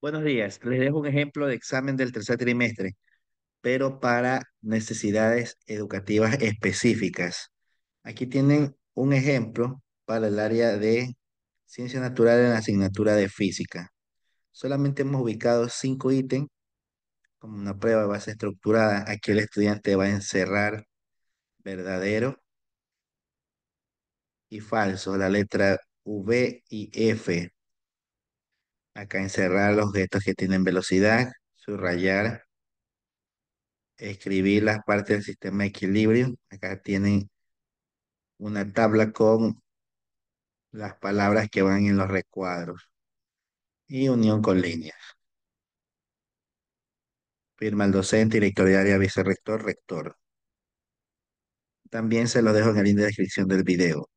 Buenos días. Les dejo un ejemplo de examen del tercer trimestre, pero para necesidades educativas específicas. Aquí tienen un ejemplo para el área de ciencia natural en la asignatura de física. Solamente hemos ubicado cinco ítems como una prueba de base estructurada. Aquí el estudiante va a encerrar verdadero y falso, la letra V y F Acá encerrar los objetos que tienen velocidad, subrayar, escribir las partes del sistema de equilibrio. Acá tienen una tabla con las palabras que van en los recuadros y unión con líneas. Firma el docente, director de área, vicerrector, rector. También se lo dejo en el link de descripción del video.